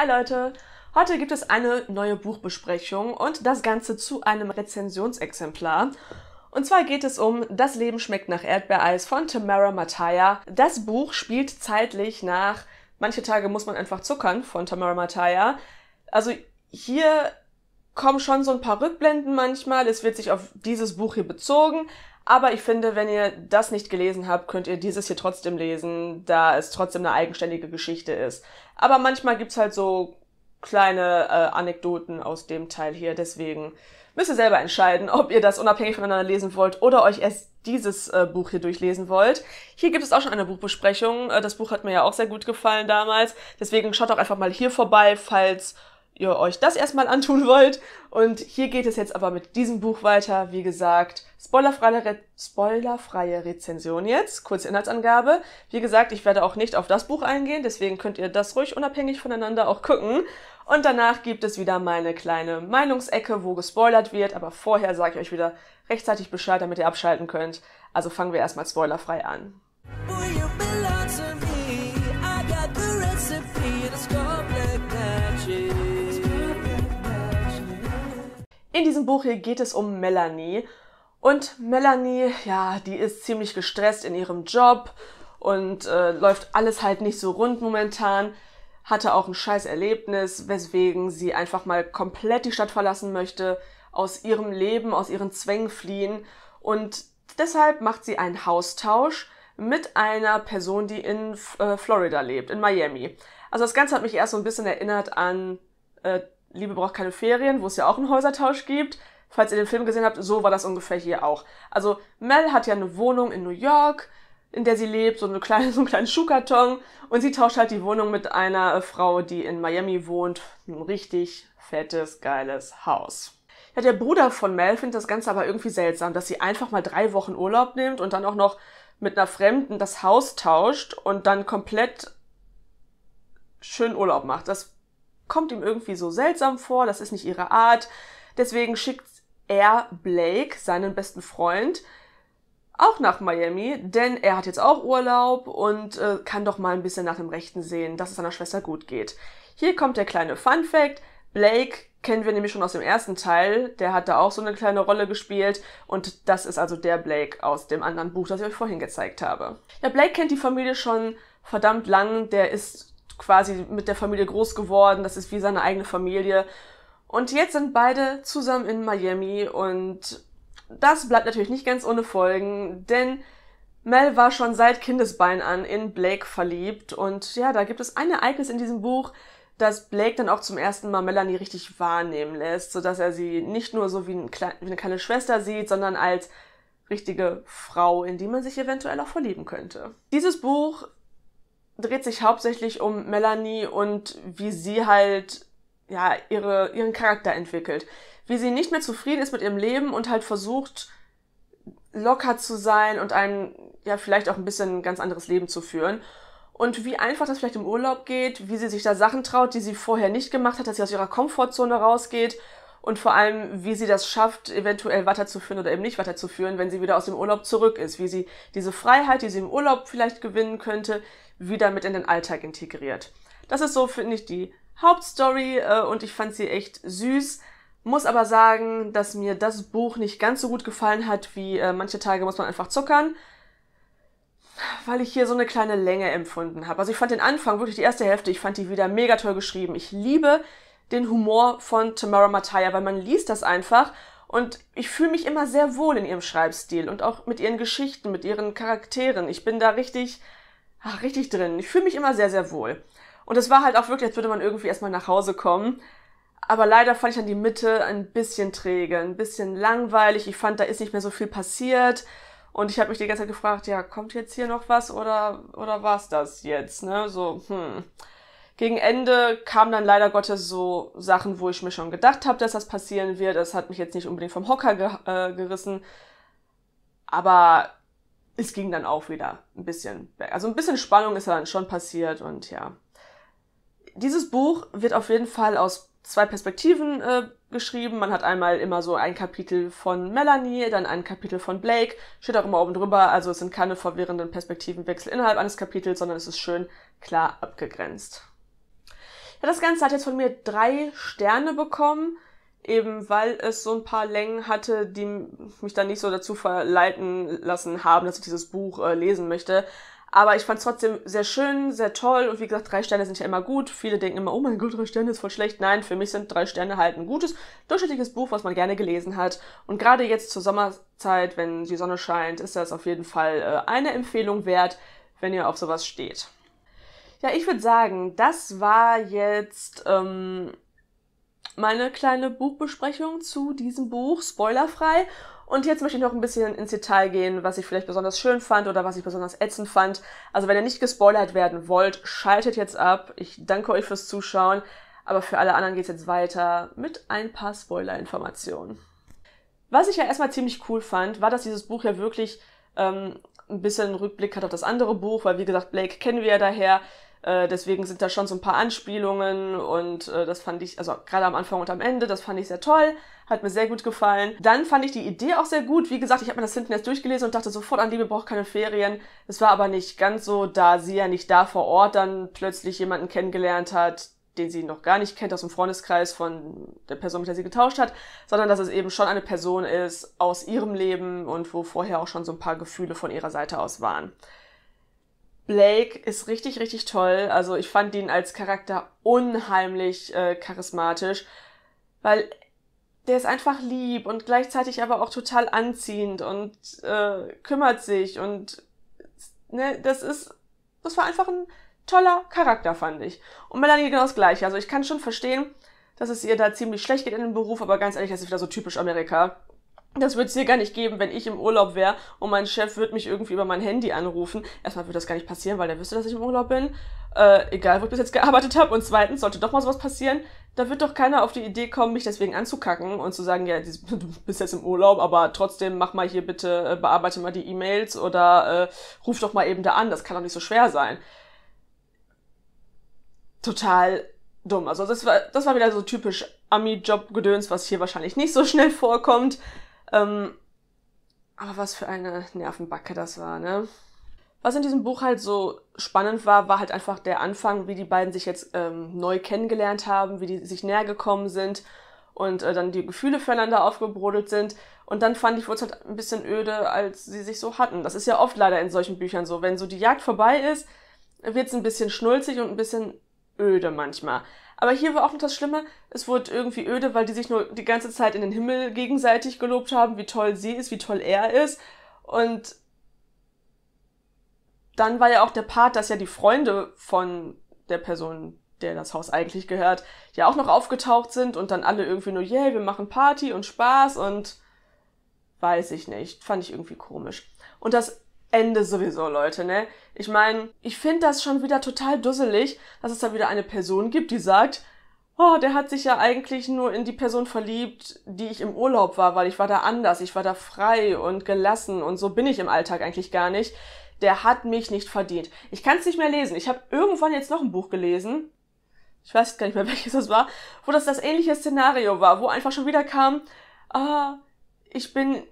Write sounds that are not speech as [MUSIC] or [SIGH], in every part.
Hi Leute! Heute gibt es eine neue Buchbesprechung und das Ganze zu einem Rezensionsexemplar. Und zwar geht es um Das Leben schmeckt nach Erdbeereis von Tamara Mataya. Das Buch spielt zeitlich nach Manche Tage muss man einfach zuckern von Tamara Mataya. Also hier kommen schon so ein paar Rückblenden manchmal. Es wird sich auf dieses Buch hier bezogen. Aber ich finde, wenn ihr das nicht gelesen habt, könnt ihr dieses hier trotzdem lesen, da es trotzdem eine eigenständige Geschichte ist. Aber manchmal gibt's halt so kleine äh, Anekdoten aus dem Teil hier. Deswegen müsst ihr selber entscheiden, [LAUGHS] ob ihr das unabhängig voneinander lesen wollt oder euch erst dieses äh, Buch hier durchlesen wollt. Hier gibt es auch schon eine Buchbesprechung. Äh, das Buch hat mir ja auch sehr gut gefallen damals. Deswegen schaut auch einfach mal hier vorbei, falls ihr euch das erstmal antun wollt. Und hier geht es jetzt aber mit diesem Buch weiter. Wie gesagt, spoilerfreie, Re spoilerfreie Rezension jetzt, kurze Inhaltsangabe. Wie gesagt, ich werde auch nicht auf das Buch eingehen, deswegen könnt ihr das ruhig unabhängig voneinander auch gucken. Und danach gibt es wieder meine kleine Meinungsecke, wo gespoilert wird, aber vorher sage ich euch wieder rechtzeitig Bescheid, damit ihr abschalten könnt. Also fangen wir erstmal spoilerfrei an. In diesem Buch hier geht es um Melanie. Und Melanie, ja, die ist ziemlich gestresst in ihrem Job und äh, läuft alles halt nicht so rund momentan. Hatte auch ein scheiß Erlebnis, weswegen sie einfach mal komplett die Stadt verlassen möchte, aus ihrem Leben, aus ihren Zwängen fliehen. Und deshalb macht sie einen Haustausch mit einer Person, die in äh, Florida lebt, in Miami. Also das Ganze hat mich erst so ein bisschen erinnert an äh, Liebe braucht keine Ferien, wo es ja auch einen Häusertausch gibt. Falls ihr den Film gesehen habt, so war das ungefähr hier auch. Also Mel hat ja eine Wohnung in New York, in der sie lebt, so, eine kleine, [LAUGHS] so einen kleinen Schuhkarton. Und sie tauscht halt die Wohnung mit einer äh, Frau, die in Miami wohnt. Ein richtig fettes, geiles Haus. Ja, der Bruder von Mel findet das Ganze aber irgendwie seltsam, dass sie einfach mal drei Wochen Urlaub nimmt und dann auch noch mit einer Fremden das Haus tauscht und dann komplett schön Urlaub macht. Das kommt ihm irgendwie so seltsam vor, das ist nicht ihre Art. Deswegen schickt er Blake, seinen besten Freund, auch nach Miami, denn er hat jetzt auch Urlaub und äh, kann doch mal ein bisschen nach dem Rechten sehen, dass es seiner Schwester gut geht. Hier kommt der kleine Fun Fact. Blake kennen wir nämlich schon aus dem ersten Teil. Der hat da auch so eine kleine Rolle gespielt. Und das ist also der Blake aus dem anderen Buch, das ich euch vorhin gezeigt habe. Der Blake kennt die Familie schon verdammt lang. Der ist quasi mit der Familie groß geworden, das ist wie seine eigene Familie. Und jetzt sind beide zusammen in Miami und das bleibt natürlich nicht ganz ohne Folgen, denn Mel war schon seit Kindesbein an in Blake verliebt und ja, da gibt es ein Ereignis in diesem Buch, dass Blake dann auch zum ersten Mal Melanie richtig wahrnehmen lässt, sodass er sie nicht nur so wie, ein Kle wie eine kleine Schwester sieht, sondern als richtige Frau, in die man sich eventuell auch verlieben könnte. Dieses Buch dreht sich hauptsächlich um Melanie und wie sie halt ja ihre, ihren Charakter entwickelt. Wie sie nicht mehr zufrieden ist mit ihrem Leben und halt versucht, locker zu sein und ein, ja, vielleicht auch ein bisschen ganz anderes Leben zu führen. Und wie einfach das vielleicht im Urlaub geht, wie sie sich da Sachen traut, die sie vorher nicht gemacht hat, dass sie aus ihrer Komfortzone rausgeht und vor allem, wie sie das schafft, eventuell weiterzuführen oder eben nicht weiterzuführen, wenn sie wieder aus dem Urlaub zurück ist, wie sie diese Freiheit, die sie im Urlaub vielleicht gewinnen könnte, wieder mit in den Alltag integriert. Das ist so, finde ich, die Hauptstory äh, und ich fand sie echt süß. Muss aber sagen, dass mir das Buch nicht ganz so gut gefallen hat wie äh, manche Tage muss man einfach zuckern, weil ich hier so eine kleine Länge empfunden habe. Also ich fand den Anfang, wirklich die erste Hälfte, ich fand die wieder mega toll geschrieben. Ich liebe den Humor von Tamara Mataya, weil man liest das einfach und ich fühle mich immer sehr wohl in ihrem Schreibstil und auch mit ihren Geschichten, mit ihren Charakteren. Ich bin da richtig, ach, richtig drin. Ich fühle mich immer sehr, sehr wohl. Und es war halt auch wirklich, als würde man irgendwie erstmal nach Hause kommen. Aber leider fand ich dann die Mitte ein bisschen träge, ein bisschen langweilig. Ich fand, da ist nicht mehr so viel passiert. Und ich habe mich die ganze Zeit gefragt, ja, kommt jetzt hier noch was oder, oder war's das jetzt? Ne? So, hm. Gegen Ende kamen dann leider Gottes so Sachen, wo ich mir schon gedacht habe, dass das passieren wird. Das hat mich jetzt nicht unbedingt vom Hocker ge äh, gerissen. Aber es ging dann auch wieder ein bisschen weg. Also ein bisschen Spannung ist dann schon passiert und ja. Dieses Buch wird auf jeden Fall aus zwei Perspektiven äh, geschrieben. Man hat einmal immer so ein Kapitel von Melanie, dann ein Kapitel von Blake. Steht auch immer oben drüber, also es sind keine verwirrenden Perspektivenwechsel innerhalb eines Kapitels, sondern es ist schön klar abgegrenzt. Ja, das Ganze hat jetzt von mir drei Sterne bekommen, eben weil es so ein paar Längen hatte, die mich dann nicht so dazu verleiten lassen haben, dass ich dieses Buch äh, lesen möchte. Aber ich fand es trotzdem sehr schön, sehr toll und wie gesagt, drei Sterne sind ja immer gut. Viele denken immer, oh mein Gott, drei Sterne ist voll schlecht. Nein, für mich sind drei Sterne halt ein gutes, durchschnittliches Buch, was man gerne gelesen hat. Und gerade jetzt zur Sommerzeit, wenn die Sonne scheint, ist das auf jeden Fall äh, eine Empfehlung wert, wenn ihr auf sowas steht. Ja, ich würde sagen, das war jetzt ähm, meine kleine Buchbesprechung zu diesem Buch, spoilerfrei. Und jetzt möchte ich noch ein bisschen ins Detail gehen, was ich vielleicht besonders schön fand oder was ich besonders ätzend fand. Also wenn ihr nicht gespoilert werden wollt, schaltet jetzt ab. Ich danke euch fürs Zuschauen. Aber für alle anderen geht's jetzt weiter mit ein paar Spoiler-Informationen. Was ich ja erstmal ziemlich cool fand, war, dass dieses Buch ja wirklich ähm, ein bisschen Rückblick hat auf das andere Buch, weil wie gesagt, Blake kennen wir ja daher. Äh, deswegen sind da schon so ein paar Anspielungen und äh, das fand ich, also gerade am Anfang und am Ende, das fand ich sehr toll, hat mir sehr gut gefallen. Dann fand ich die Idee auch sehr gut. Wie gesagt, ich habe mir das hinten jetzt durchgelesen und dachte sofort an Liebe braucht keine Ferien. Es war aber nicht ganz so, da sie ja nicht da vor Ort dann plötzlich jemanden kennengelernt hat, den sie noch gar nicht kennt aus dem Freundeskreis von der Person, mit der sie getauscht hat, sondern dass es eben schon eine Person ist aus ihrem Leben und wo vorher auch schon so ein paar Gefühle von ihrer Seite aus waren. Blake ist richtig, richtig toll. Also ich fand ihn als Charakter unheimlich äh, charismatisch, weil der ist einfach lieb und gleichzeitig aber auch total anziehend und äh, kümmert sich und ne, das ist, das war einfach ein toller Charakter, fand ich. Und Melanie genau das gleiche. Also ich kann schon verstehen, dass es ihr da ziemlich schlecht geht in dem Beruf, aber ganz ehrlich, das ist wieder so typisch Amerika. Das würde es hier gar nicht geben, wenn ich im Urlaub wäre und mein Chef würde mich irgendwie über mein Handy anrufen. Erstmal würde das gar nicht passieren, weil der wüsste, dass ich im Urlaub bin. Äh, egal, wo ich bis jetzt gearbeitet habe. Und zweitens, sollte doch mal sowas passieren, da wird doch keiner auf die Idee kommen, mich deswegen anzukacken und zu sagen, ja, [LAUGHS] du bist jetzt im Urlaub, aber trotzdem mach mal hier bitte, äh, bearbeite mal die E-Mails oder äh, ruf doch mal eben da an. Das kann doch nicht so schwer sein. Total dumm. Also das war, das war wieder so typisch Ami-Job-Gedöns, was hier wahrscheinlich nicht so schnell vorkommt. Ähm, aber was für eine Nervenbacke das war, ne? Was in diesem Buch halt so spannend war, war halt einfach der Anfang, wie die beiden sich jetzt ähm, neu kennengelernt haben, wie die sich näher gekommen sind und äh, dann die Gefühle füreinander aufgebrodelt sind. Und dann fand ich, wurde es halt ein bisschen öde, als sie sich so hatten. Das ist ja oft leider in solchen Büchern so. Wenn so die Jagd vorbei ist, wird es ein bisschen schnulzig und ein bisschen öde manchmal. Aber hier war auch noch das Schlimme, es wurde irgendwie öde, weil die sich nur die ganze Zeit in den Himmel gegenseitig gelobt haben, wie toll sie ist, wie toll er ist. Und dann war ja auch der Part, dass ja die Freunde von der Person, der das Haus eigentlich gehört, ja auch noch aufgetaucht sind und dann alle irgendwie nur, yay, yeah, wir machen Party und Spaß und weiß ich nicht, fand ich irgendwie komisch. Und das Ende sowieso, Leute, ne? Ich meine, ich finde das schon wieder total dusselig, dass es da wieder eine Person gibt, die sagt, oh, der hat sich ja eigentlich nur in die Person verliebt, die ich im Urlaub war, weil ich war da anders, ich war da frei und gelassen und so bin ich im Alltag eigentlich gar nicht. Der hat mich nicht verdient. Ich kann es nicht mehr lesen. Ich habe irgendwann jetzt noch ein Buch gelesen. Ich weiß gar nicht mehr, [LAUGHS] welches das war, wo das das ähnliche Szenario war, wo einfach schon wieder kam, ah, ich bin,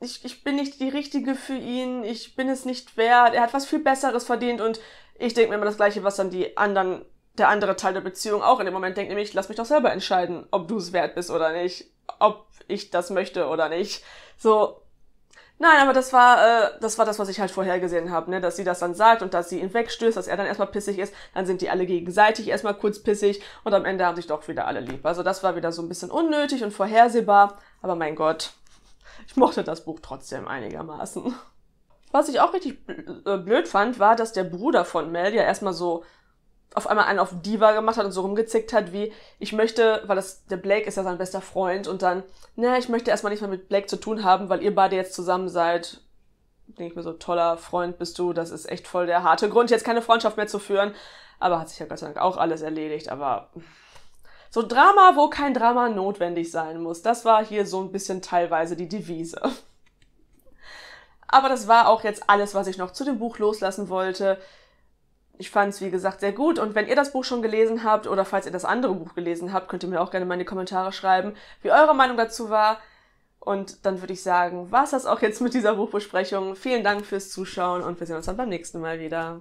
ich, ich bin nicht die Richtige für ihn, ich bin es nicht wert, er hat was viel Besseres verdient und ich denke mir immer das Gleiche, was dann die anderen, der andere Teil der Beziehung auch in dem Moment denkt, nämlich, lass mich doch selber entscheiden, ob du es wert bist oder nicht, ob ich das möchte oder nicht. So. Nein, aber das war, äh, das war das, was ich halt vorhergesehen habe, ne? dass sie das dann sagt und dass sie ihn wegstößt, dass er dann erstmal pissig ist, dann sind die alle gegenseitig erstmal kurz pissig und am Ende haben sich doch wieder alle lieb. Also das war wieder so ein bisschen unnötig und vorhersehbar, aber mein Gott, ich mochte das Buch trotzdem einigermaßen. Was ich auch richtig äh, blöd fand, war, dass der Bruder von Mel ja erstmal so auf einmal einen auf Diva gemacht hat und so rumgezickt hat, wie ich möchte, weil das, der Blake ist ja sein bester Freund und dann, na, ich möchte erstmal nichts mehr mit Blake zu tun haben, weil ihr beide jetzt zusammen seid. Denke ich mir so, toller Freund bist du, das ist echt voll der harte Grund, jetzt keine Freundschaft mehr zu führen. Aber hat sich ja Gott sei Dank auch alles erledigt, aber so Drama, wo kein Drama notwendig sein muss. Das war hier so ein bisschen teilweise die Devise. Aber das war auch jetzt alles, was ich noch zu dem Buch loslassen wollte. Ich fand es, wie gesagt, sehr gut. Und wenn ihr das Buch schon gelesen habt oder falls ihr das andere Buch gelesen habt, könnt ihr mir auch gerne mal in die Kommentare schreiben, wie eure Meinung dazu war. Und dann würde ich sagen, war es das auch jetzt mit dieser Buchbesprechung. Vielen Dank fürs Zuschauen und wir sehen uns dann beim nächsten Mal wieder.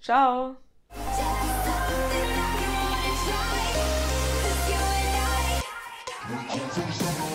Ciao! Some, some, some.